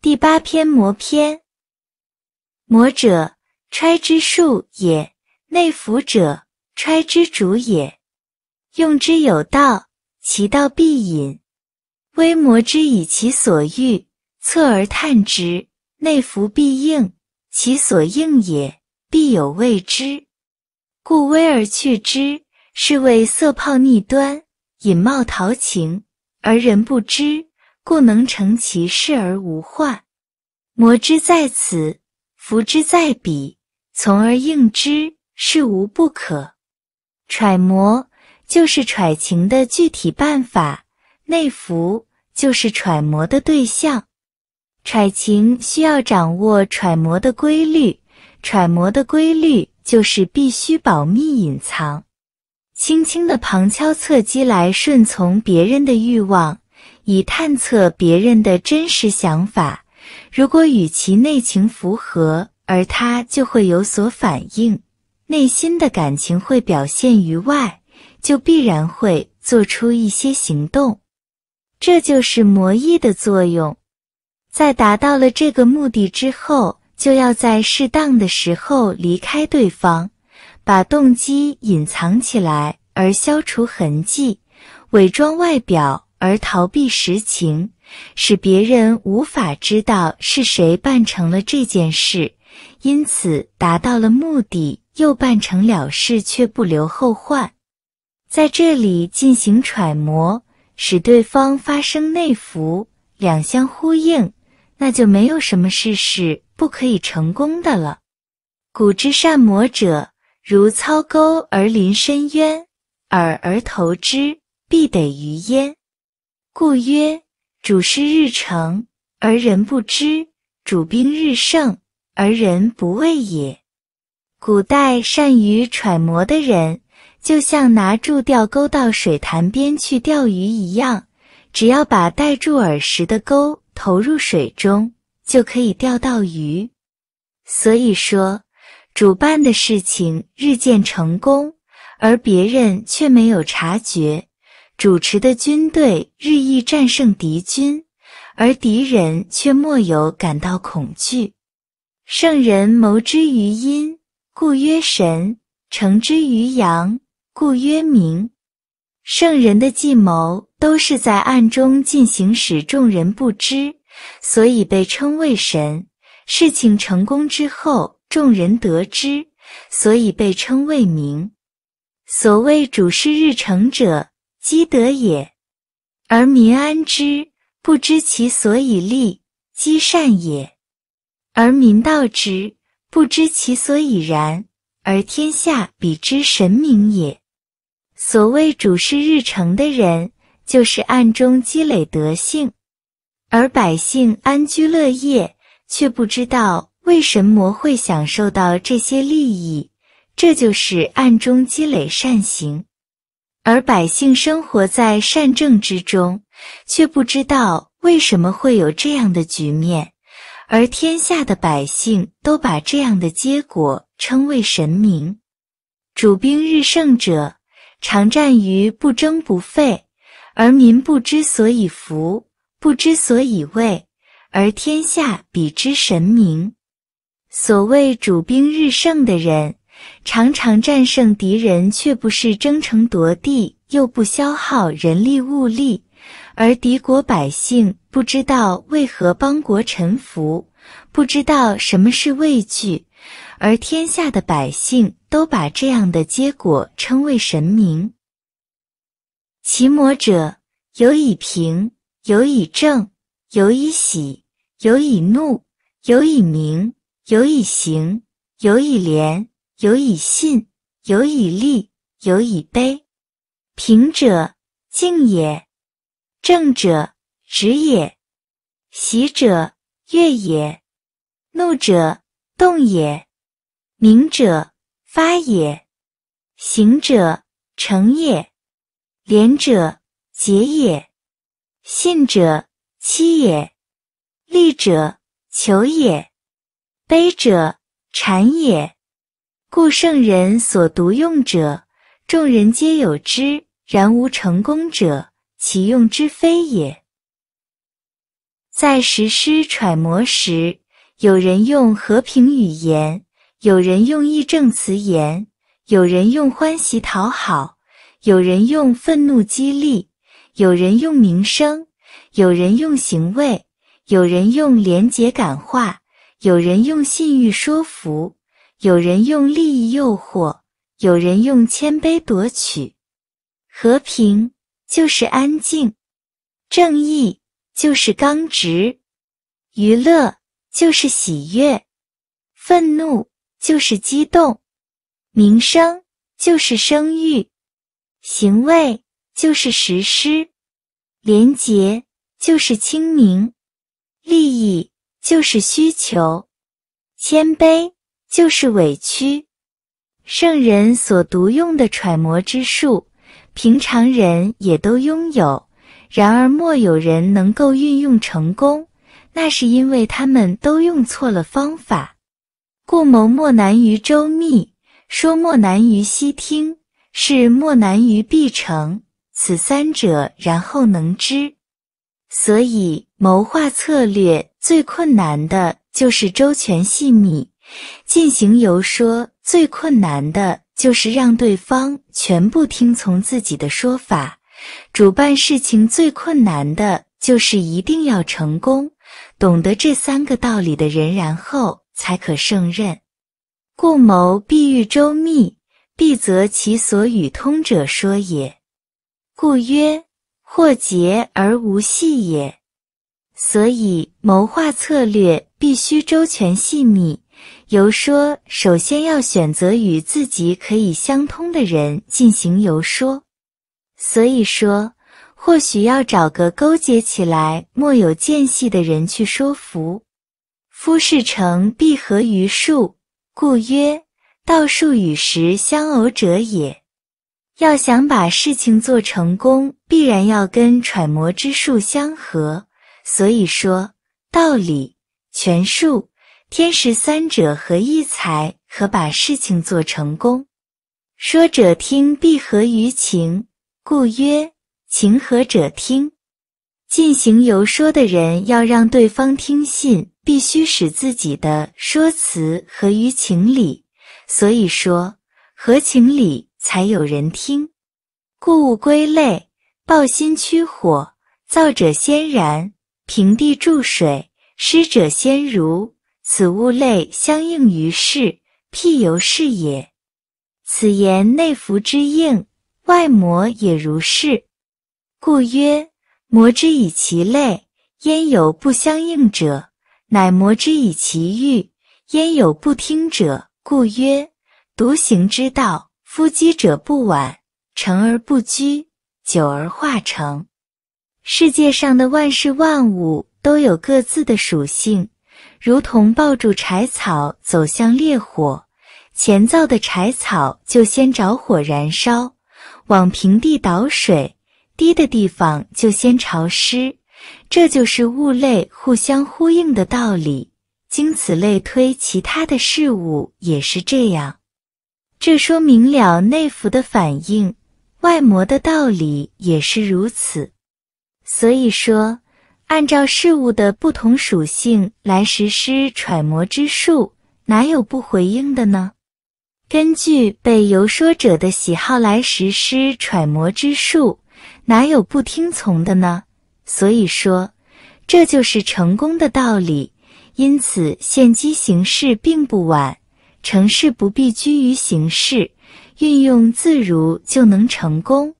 第八篇魔篇，魔者揣之术也，内服者揣之主也。用之有道，其道必隐。微魔之以其所欲测而探之，内服必应，其所应也必有未之，故微而去之，是谓色泡逆端，隐冒逃情，而人不知。故能成其事而无患。魔之在此，福之在彼，从而应之，是无不可。揣摩就是揣情的具体办法，内服就是揣摩的对象。揣情需要掌握揣摩的规律，揣摩的规律就是必须保密隐藏，轻轻的旁敲侧击来顺从别人的欲望。以探测别人的真实想法，如果与其内情符合，而他就会有所反应，内心的感情会表现于外，就必然会做出一些行动。这就是魔异的作用。在达到了这个目的之后，就要在适当的时候离开对方，把动机隐藏起来，而消除痕迹，伪装外表。而逃避实情，使别人无法知道是谁办成了这件事，因此达到了目的，又办成了事，却不留后患。在这里进行揣摩，使对方发生内服，两相呼应，那就没有什么事是不可以成功的了。古之善魔者，如操钩而临深渊，饵而投之，必得鱼焉。故曰：主事日成而人不知，主兵日胜而人不畏也。古代善于揣摩的人，就像拿住钓钩到水潭边去钓鱼一样，只要把带住饵时的钩投入水中，就可以钓到鱼。所以说，主办的事情日渐成功，而别人却没有察觉。主持的军队日益战胜敌军，而敌人却莫有感到恐惧。圣人谋之于阴，故曰神；成之于阳，故曰明。圣人的计谋都是在暗中进行，使众人不知，所以被称为神；事情成功之后，众人得知，所以被称为明。所谓主事日成者。积德也，而民安之，不知其所以利；积善也，而民道之，不知其所以然。而天下比之神明也。所谓主事日成的人，就是暗中积累德性，而百姓安居乐业，却不知道为什么会享受到这些利益，这就是暗中积累善行。而百姓生活在善政之中，却不知道为什么会有这样的局面；而天下的百姓都把这样的结果称为神明。主兵日盛者，常战于不争不费，而民不知所以服，不知所以畏，而天下比之神明。所谓主兵日盛的人。常常战胜敌人，却不是争城夺地，又不消耗人力物力，而敌国百姓不知道为何邦国臣服，不知道什么是畏惧，而天下的百姓都把这样的结果称为神明。其魔者有以平，有以正，有以喜，有以怒，有以明，有以行，有以廉。有以信，有以利，有以悲。平者静也，正者直也，喜者悦也，怒者动也，明者发也，行者成也，廉者节也，信者期也，利者求也，悲者缠也。故圣人所独用者，众人皆有之；然无成功者，其用之非也。在实施揣摩时，有人用和平语言，有人用义正辞严，有人用欢喜讨好，有人用愤怒激励，有人用名声，有人用行为，有人用廉洁感化，有人用信誉说服。有人用利益诱惑，有人用谦卑夺取。和平就是安静，正义就是刚直，娱乐就是喜悦，愤怒就是激动，名声就是声誉，行为就是实施，廉洁就是清明，利益就是需求，谦卑。就是委屈，圣人所独用的揣摩之术，平常人也都拥有，然而莫有人能够运用成功，那是因为他们都用错了方法。故谋莫难于周密，说莫难于悉听，事莫难于必成，此三者然后能知。所以谋划策略最困难的就是周全细密。进行游说最困难的就是让对方全部听从自己的说法。主办事情最困难的就是一定要成功。懂得这三个道理的人，然后才可胜任。故谋必欲周密，必择其所与通者说也。故曰：或竭而无隙也。所以谋划策略必须周全细密。游说首先要选择与自己可以相通的人进行游说，所以说或许要找个勾结起来莫有间隙的人去说服。夫事成必合于术，故曰道术与时相偶者也。要想把事情做成功，必然要跟揣摩之术相合。所以说道理权术。天时三者合一才可把事情做成功。说者听必合于情，故曰情合者听。进行游说的人要让对方听信，必须使自己的说辞合于情理。所以说合情理才有人听。故物归类，抱心驱火，燥者先燃；平地注水，湿者先濡。此物类相应于事，譬由是也。此言内服之应，外摩也如是。故曰：摩之以其类，焉有不相应者？乃摩之以其欲，焉有不听者？故曰：独行之道，夫积者不晚，成而不居，久而化成。世界上的万事万物都有各自的属性。如同抱住柴草走向烈火，前灶的柴草就先着火燃烧；往平地倒水，低的地方就先潮湿。这就是物类互相呼应的道理。经此类推，其他的事物也是这样。这说明了内服的反应，外膜的道理也是如此。所以说。按照事物的不同属性来实施揣摩之术，哪有不回应的呢？根据被游说者的喜好来实施揣摩之术，哪有不听从的呢？所以说，这就是成功的道理。因此，现机行事并不晚，成事不必拘于形式，运用自如就能成功。